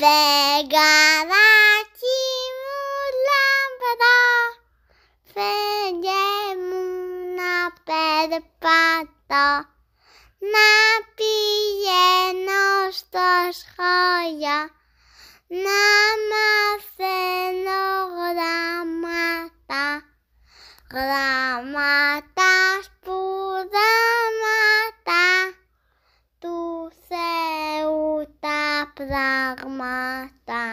Φεγγαράκι μου λαμπρό, φεγγέ μου να περπατώ, να πηγαίνω στο σχόλιο, να μαθαίνω γράμματα, γράμματα. Pragmata.